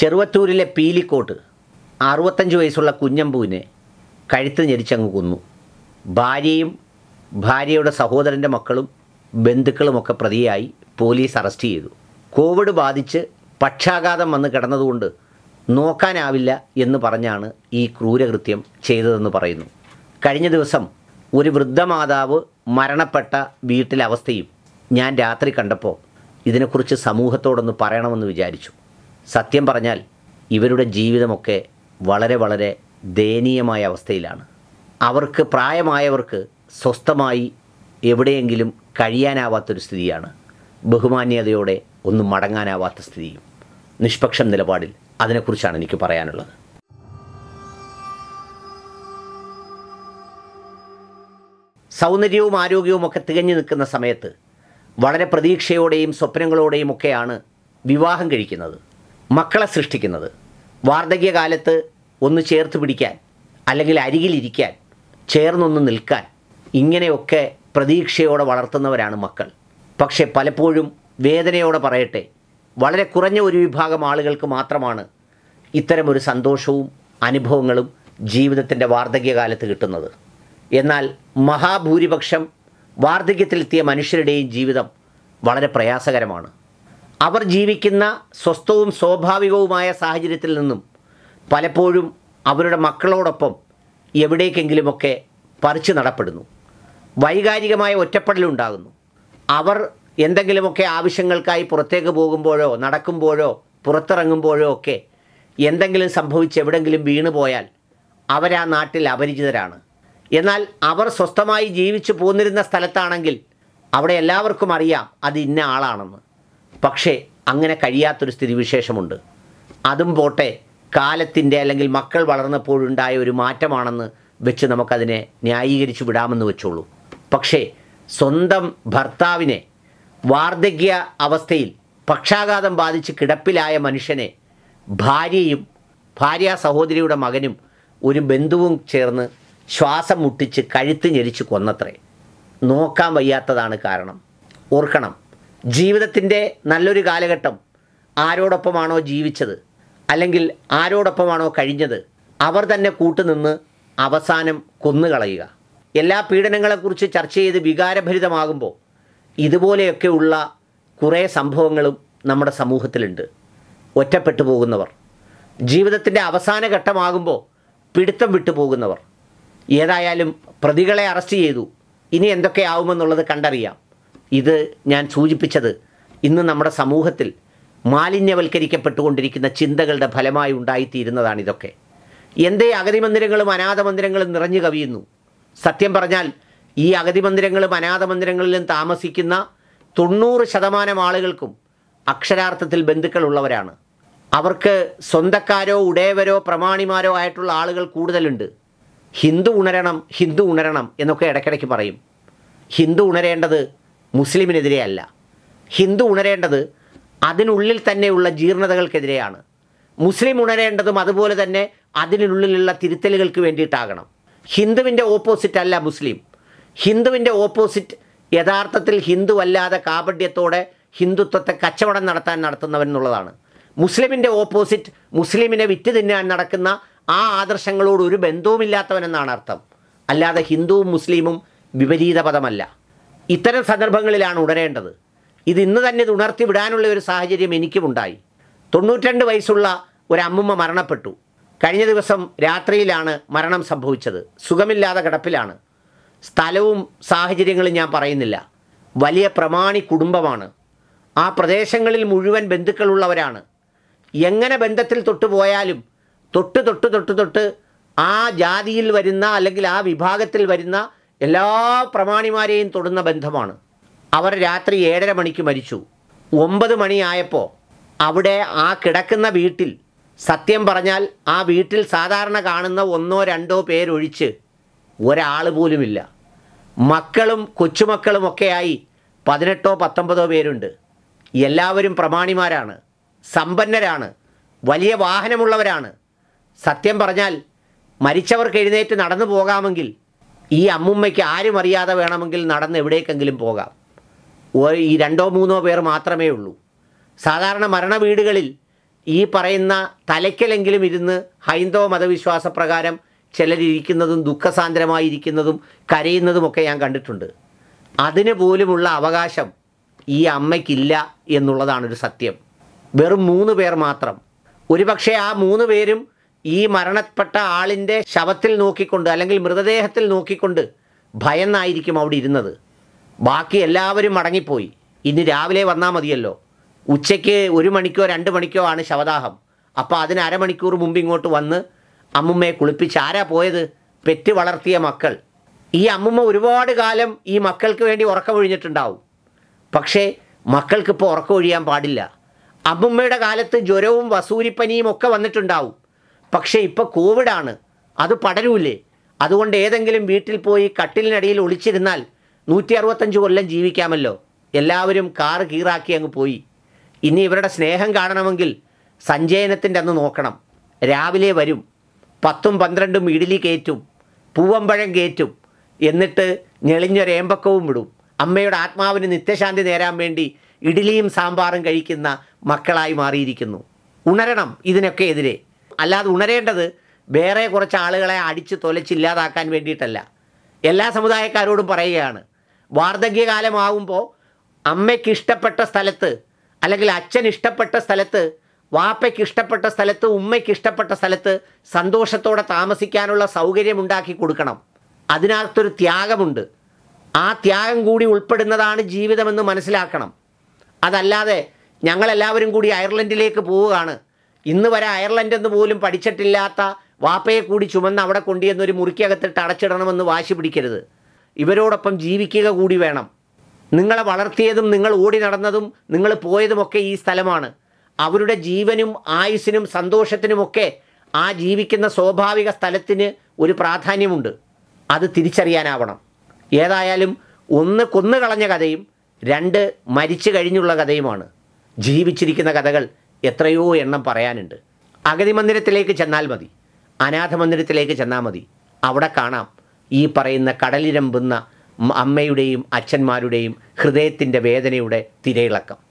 ചെറുവത്തൂരിലെ പീലിക്കോട്ട് അറുപത്തഞ്ച് വയസ്സുള്ള കുഞ്ഞമ്പൂവിനെ കഴുത്ത് ഞെരിച്ചങ്ങ് കൊന്നു ഭാര്യയും ഭാര്യയുടെ സഹോദരൻ്റെ മക്കളും ബന്ധുക്കളുമൊക്കെ പ്രതിയായി പോലീസ് അറസ്റ്റ് ചെയ്തു കോവിഡ് ബാധിച്ച് പക്ഷാഘാതം വന്ന് കിടന്നതുകൊണ്ട് നോക്കാനാവില്ല എന്ന് പറഞ്ഞാണ് ഈ ക്രൂരകൃത്യം ചെയ്തതെന്ന് പറയുന്നു കഴിഞ്ഞ ദിവസം ഒരു വൃദ്ധമാതാവ് മരണപ്പെട്ട വീട്ടിലെ അവസ്ഥയും ഞാൻ രാത്രി കണ്ടപ്പോൾ ഇതിനെക്കുറിച്ച് സമൂഹത്തോടൊന്ന് പറയണമെന്ന് വിചാരിച്ചു സത്യം പറഞ്ഞാൽ ഇവരുടെ ജീവിതമൊക്കെ വളരെ വളരെ ദയനീയമായ അവസ്ഥയിലാണ് അവർക്ക് പ്രായമായവർക്ക് സ്വസ്ഥമായി എവിടെയെങ്കിലും കഴിയാനാവാത്തൊരു സ്ഥിതിയാണ് ബഹുമാന്യതയോടെ ഒന്നും മടങ്ങാനാവാത്ത സ്ഥിതിയും നിഷ്പക്ഷം നിലപാടിൽ അതിനെക്കുറിച്ചാണ് എനിക്ക് പറയാനുള്ളത് സൗന്ദര്യവും ആരോഗ്യവും ഒക്കെ തികഞ്ഞു നിൽക്കുന്ന സമയത്ത് വളരെ പ്രതീക്ഷയോടെയും സ്വപ്നങ്ങളോടെയും ഒക്കെയാണ് വിവാഹം കഴിക്കുന്നത് മക്കളെ സൃഷ്ടിക്കുന്നത് വാർദ്ധക്യകാലത്ത് ഒന്ന് ചേർത്ത് പിടിക്കാൻ അല്ലെങ്കിൽ അരികിലിരിക്കാൻ ചേർന്നൊന്ന് നിൽക്കാൻ ഇങ്ങനെയൊക്കെ പ്രതീക്ഷയോടെ വളർത്തുന്നവരാണ് മക്കൾ പക്ഷേ പലപ്പോഴും വേദനയോടെ പറയട്ടെ വളരെ കുറഞ്ഞ ഒരു വിഭാഗം ആളുകൾക്ക് മാത്രമാണ് ഇത്തരമൊരു സന്തോഷവും അനുഭവങ്ങളും ജീവിതത്തിൻ്റെ വാർദ്ധക്യകാലത്ത് കിട്ടുന്നത് എന്നാൽ മഹാഭൂരിപക്ഷം വാർദ്ധക്യത്തിലെത്തിയ മനുഷ്യരുടെയും ജീവിതം വളരെ പ്രയാസകരമാണ് അവർ ജീവിക്കുന്ന സ്വസ്ഥവും സ്വാഭാവികവുമായ സാഹചര്യത്തിൽ നിന്നും പലപ്പോഴും അവരുടെ മക്കളോടൊപ്പം എവിടേക്കെങ്കിലുമൊക്കെ പറിച്ചു നടപ്പെടുന്നു വൈകാരികമായ ഒറ്റപ്പെടലുണ്ടാകുന്നു അവർ എന്തെങ്കിലുമൊക്കെ ആവശ്യങ്ങൾക്കായി പുറത്തേക്ക് പോകുമ്പോഴോ നടക്കുമ്പോഴോ പുറത്തിറങ്ങുമ്പോഴോ ഒക്കെ എന്തെങ്കിലും സംഭവിച്ച് എവിടെങ്കിലും വീണു പോയാൽ അവരാ നാട്ടിൽ അപരിചിതരാണ് എന്നാൽ അവർ സ്വസ്ഥമായി ജീവിച്ചു പോന്നിരുന്ന സ്ഥലത്താണെങ്കിൽ അവിടെ എല്ലാവർക്കും അറിയാം അത് ഇന്ന ആളാണെന്ന് പക്ഷേ അങ്ങനെ കഴിയാത്തൊരു സ്ഥിതിവിശേഷമുണ്ട് അതും പോട്ടെ കാലത്തിൻ്റെ അല്ലെങ്കിൽ മക്കൾ വളർന്നപ്പോഴുണ്ടായ ഒരു മാറ്റമാണെന്ന് വെച്ച് നമുക്കതിനെ ന്യായീകരിച്ചു വിടാമെന്ന് വെച്ചോളൂ പക്ഷേ സ്വന്തം ഭർത്താവിനെ വാർദ്ധക്യ അവസ്ഥയിൽ പക്ഷാഘാതം ബാധിച്ച് കിടപ്പിലായ മനുഷ്യനെ ഭാര്യയും ഭാര്യ സഹോദരിയുടെ മകനും ഒരു ബന്ധുവും ചേർന്ന് ശ്വാസം മുട്ടിച്ച് കഴുത്ത് ഞെരിച്ച് കൊന്നത്രേ നോക്കാൻ വയ്യാത്തതാണ് കാരണം ഓർക്കണം ജീവിതത്തിൻ്റെ നല്ലൊരു കാലഘട്ടം ആരോടൊപ്പമാണോ ജീവിച്ചത് അല്ലെങ്കിൽ ആരോടൊപ്പമാണോ കഴിഞ്ഞത് അവർ തന്നെ കൂട്ടുനിന്ന് അവസാനം കൊന്നുകളയുക എല്ലാ പീഡനങ്ങളെക്കുറിച്ച് ചർച്ച ചെയ്ത് വികാരഭരിതമാകുമ്പോൾ ഇതുപോലെയൊക്കെയുള്ള കുറേ സംഭവങ്ങളും നമ്മുടെ സമൂഹത്തിലുണ്ട് ഒറ്റപ്പെട്ടു പോകുന്നവർ ജീവിതത്തിൻ്റെ അവസാന ഘട്ടമാകുമ്പോൾ പിടുത്തം വിട്ടു പോകുന്നവർ ഏതായാലും പ്രതികളെ അറസ്റ്റ് ചെയ്തു ഇനി എന്തൊക്കെയാവുമെന്നുള്ളത് കണ്ടറിയാം ഇത് ഞാൻ സൂചിപ്പിച്ചത് ഇന്ന് നമ്മുടെ സമൂഹത്തിൽ മാലിന്യവൽക്കരിക്കപ്പെട്ടുകൊണ്ടിരിക്കുന്ന ചിന്തകളുടെ ഫലമായി ഉണ്ടായിത്തീരുന്നതാണ് ഇതൊക്കെ എന്തേ അഗതി മന്ദിരങ്ങളും അനാഥ മന്ദിരങ്ങളും നിറഞ്ഞു കവിയുന്നു സത്യം പറഞ്ഞാൽ ഈ അഗതി മന്ദിരങ്ങളും അനാഥ മന്ദിരങ്ങളിലും താമസിക്കുന്ന തൊണ്ണൂറ് ശതമാനം ആളുകൾക്കും അക്ഷരാർത്ഥത്തിൽ ബന്ധുക്കളുള്ളവരാണ് അവർക്ക് സ്വന്തക്കാരോ ഉടയവരോ പ്രമാണിമാരോ ആയിട്ടുള്ള ആളുകൾ കൂടുതലുണ്ട് ഹിന്ദു ഉണരണം ഹിന്ദു ഉണരണം എന്നൊക്കെ ഇടയ്ക്കിടയ്ക്ക് പറയും ഹിന്ദു ഉണരേണ്ടത് മുസ്ലിമിനെതിരെയല്ല ഹിന്ദു ഉണരേണ്ടത് അതിനുള്ളിൽ തന്നെയുള്ള ജീർണതകൾക്കെതിരെയാണ് മുസ്ലിം ഉണരേണ്ടതും അതുപോലെ തന്നെ അതിനുള്ളിലുള്ള തിരുത്തലുകൾക്ക് വേണ്ടിയിട്ടാകണം ഹിന്ദുവിൻ്റെ ഓപ്പോസിറ്റ് അല്ല മുസ്ലിം ഹിന്ദുവിൻ്റെ ഓപ്പോസിറ്റ് യഥാർത്ഥത്തിൽ ഹിന്ദു അല്ലാതെ കാപഡ്യത്തോടെ ഹിന്ദുത്വത്തെ കച്ചവടം നടത്താൻ നടത്തുന്നവൻ എന്നുള്ളതാണ് മുസ്ലിമിൻ്റെ ഓപ്പോസിറ്റ് മുസ്ലിമിനെ വിറ്റ് തിന്നാൻ നടക്കുന്ന ആ ആദർശങ്ങളോട് ഒരു ബന്ധവുമില്ലാത്തവനെന്നാണ് അർത്ഥം അല്ലാതെ ഹിന്ദുവും മുസ്ലിമും വിപരീത പദമല്ല ഇത്തരം സന്ദർഭങ്ങളിലാണ് ഉണരേണ്ടത് ഇത് ഇന്ന് തന്നെ ഇത് ഉണർത്തി വിടാനുള്ള ഒരു സാഹചര്യം എനിക്കുമുണ്ടായി തൊണ്ണൂറ്റിരണ്ട് വയസ്സുള്ള ഒരു അമ്മുമ്മ മരണപ്പെട്ടു കഴിഞ്ഞ ദിവസം രാത്രിയിലാണ് മരണം സംഭവിച്ചത് സുഖമില്ലാതെ കിടപ്പിലാണ് സ്ഥലവും സാഹചര്യങ്ങളും ഞാൻ പറയുന്നില്ല വലിയ പ്രമാണി കുടുംബമാണ് ആ പ്രദേശങ്ങളിൽ മുഴുവൻ ബന്ധുക്കളുള്ളവരാണ് എങ്ങനെ ബന്ധത്തിൽ തൊട്ടുപോയാലും തൊട്ട് തൊട്ട് തൊട്ട് തൊട്ട് ആ ജാതിയിൽ വരുന്ന അല്ലെങ്കിൽ ആ വിഭാഗത്തിൽ വരുന്ന എല്ലാ പ്രമാണിമാരെയും തൊടുന്ന ബന്ധമാണ് അവർ രാത്രി ഏഴര മണിക്ക് മരിച്ചു ഒമ്പത് മണിയായപ്പോൾ അവിടെ ആ കിടക്കുന്ന വീട്ടിൽ സത്യം പറഞ്ഞാൽ ആ വീട്ടിൽ സാധാരണ കാണുന്ന ഒന്നോ രണ്ടോ പേരൊഴിച്ച് ഒരാൾ പോലുമില്ല മക്കളും ഒക്കെയായി പതിനെട്ടോ പത്തൊമ്പതോ പേരുണ്ട് എല്ലാവരും പ്രമാണിമാരാണ് സമ്പന്നരാണ് വലിയ വാഹനമുള്ളവരാണ് സത്യം പറഞ്ഞാൽ മരിച്ചവർക്ക് എഴുന്നേറ്റ് നടന്നു പോകാമെങ്കിൽ ഈ അമ്മുമ്മയ്ക്ക് ആരും അറിയാതെ വേണമെങ്കിൽ നടന്ന് എവിടേക്കെങ്കിലും പോകാം ഈ രണ്ടോ മൂന്നോ പേർ മാത്രമേ ഉള്ളൂ സാധാരണ മരണ വീടുകളിൽ ഈ പറയുന്ന തലയ്ക്കലെങ്കിലും ഇരുന്ന് ഹൈന്ദവ മതവിശ്വാസപ്രകാരം ചിലരിയ്ക്കുന്നതും ദുഃഖസാന്ദ്രമായിരിക്കുന്നതും കരയുന്നതുമൊക്കെ ഞാൻ കണ്ടിട്ടുണ്ട് അതിന് പോലുമുള്ള അവകാശം ഈ അമ്മയ്ക്കില്ല എന്നുള്ളതാണൊരു സത്യം വെറും മൂന്ന് പേർ മാത്രം ഒരുപക്ഷെ ആ മൂന്ന് പേരും ഈ മരണപ്പെട്ട ആളിൻ്റെ ശവത്തിൽ നോക്കിക്കൊണ്ട് അല്ലെങ്കിൽ മൃതദേഹത്തിൽ നോക്കിക്കൊണ്ട് ഭയന്നായിരിക്കും അവിടെ ഇരുന്നത് ബാക്കി എല്ലാവരും മടങ്ങിപ്പോയി ഇനി രാവിലെ വന്നാൽ മതിയല്ലോ ഉച്ചയ്ക്ക് ഒരു മണിക്കോ രണ്ട് മണിക്കോ ആണ് ശവദാഹം അപ്പോൾ അതിന് അരമണിക്കൂർ മുമ്പ് ഇങ്ങോട്ട് വന്ന് അമ്മുമ്മയെ കുളിപ്പിച്ച് ആരാ പോയത് പെറ്റ് വളർത്തിയ മക്കൾ ഈ അമ്മുമ്മ ഒരുപാട് കാലം ഈ മക്കൾക്ക് വേണ്ടി ഉറക്കമൊഴിഞ്ഞിട്ടുണ്ടാവും പക്ഷേ മക്കൾക്കിപ്പോൾ ഉറക്കമൊഴിയാൻ പാടില്ല അമ്മുമ്മയുടെ കാലത്ത് ജ്വരവും വസൂരിപ്പനിയും ഒക്കെ വന്നിട്ടുണ്ടാവും പക്ഷേ ഇപ്പോൾ കോവിഡാണ് അത് പടരൂലേ അതുകൊണ്ട് ഏതെങ്കിലും വീട്ടിൽ പോയി കട്ടിലിനടിയിൽ ഒളിച്ചിരുന്നാൽ നൂറ്റി അറുപത്തഞ്ച് കൊല്ലം ജീവിക്കാമല്ലോ എല്ലാവരും കാറ് കീറാക്കി അങ്ങ് പോയി ഇനി ഇവരുടെ സ്നേഹം കാണണമെങ്കിൽ സഞ്ജയനത്തിൻ്റെ അന്ന് നോക്കണം രാവിലെ വരും പത്തും പന്ത്രണ്ടും ഇഡലി കയറ്റും പൂവമ്പഴം കയറ്റും എന്നിട്ട് ഞെളിഞ്ഞൊരേമ്പക്കവും വിടും അമ്മയുടെ ആത്മാവിന് നിത്യശാന്തി നേരാൻ വേണ്ടി ഇഡലിയും സാമ്പാറും കഴിക്കുന്ന മക്കളായി മാറിയിരിക്കുന്നു ഉണരണം ഇതിനൊക്കെ എതിരെ അല്ലാതെ ഉണരേണ്ടത് വേറെ കുറച്ച് ആളുകളെ അടിച്ച് തൊലച്ചില്ലാതാക്കാൻ വേണ്ടിയിട്ടല്ല എല്ലാ സമുദായക്കാരോടും പറയുകയാണ് വാർദ്ധക്യകാലമാകുമ്പോൾ അമ്മയ്ക്ക് ഇഷ്ടപ്പെട്ട സ്ഥലത്ത് അല്ലെങ്കിൽ അച്ഛൻ ഇഷ്ടപ്പെട്ട സ്ഥലത്ത് വാപ്പയ്ക്ക് ഇഷ്ടപ്പെട്ട സ്ഥലത്ത് ഉമ്മയ്ക്ക് ഇഷ്ടപ്പെട്ട സ്ഥലത്ത് സന്തോഷത്തോടെ താമസിക്കാനുള്ള സൗകര്യമുണ്ടാക്കി കൊടുക്കണം അതിനകത്തൊരു ത്യാഗമുണ്ട് ആ ത്യാഗം കൂടി ഉൾപ്പെടുന്നതാണ് ജീവിതമെന്ന് മനസ്സിലാക്കണം അതല്ലാതെ ഞങ്ങളെല്ലാവരും കൂടി അയർലൻഡിലേക്ക് പോവുകയാണ് ഇന്ന് വരെ അയർലൻഡെന്ന് പോലും പഠിച്ചിട്ടില്ലാത്ത വാപ്പയെ കൂടി ചുമന്ന് അവിടെ കൊണ്ടുവന്ന് ഒരു മുറിക്കകത്തിട്ട് അടച്ചിടണമെന്ന് വാശി പിടിക്കരുത് ഇവരോടൊപ്പം ജീവിക്കുക കൂടി വേണം നിങ്ങളെ വളർത്തിയതും നിങ്ങൾ ഓടി നടന്നതും നിങ്ങൾ പോയതുമൊക്കെ ഈ സ്ഥലമാണ് അവരുടെ ജീവനും ആയുസിനും സന്തോഷത്തിനുമൊക്കെ ആ ജീവിക്കുന്ന സ്വാഭാവിക സ്ഥലത്തിന് ഒരു പ്രാധാന്യമുണ്ട് അത് തിരിച്ചറിയാനാവണം ഏതായാലും ഒന്ന് കൊന്നു കളഞ്ഞ കഥയും രണ്ട് മരിച്ചു കഴിഞ്ഞുള്ള കഥയുമാണ് ജീവിച്ചിരിക്കുന്ന കഥകൾ എത്രയോ എണ്ണം പറയാനുണ്ട് അഗതി മന്ദിരത്തിലേക്ക് ചെന്നാൽ മതി അനാഥ മന്ദിരത്തിലേക്ക് ചെന്നാൽ മതി അവിടെ കാണാം ഈ പറയുന്ന കടലിരമ്പുന്ന അമ്മയുടെയും അച്ഛന്മാരുടെയും ഹൃദയത്തിൻ്റെ വേദനയുടെ തിരയിളക്കം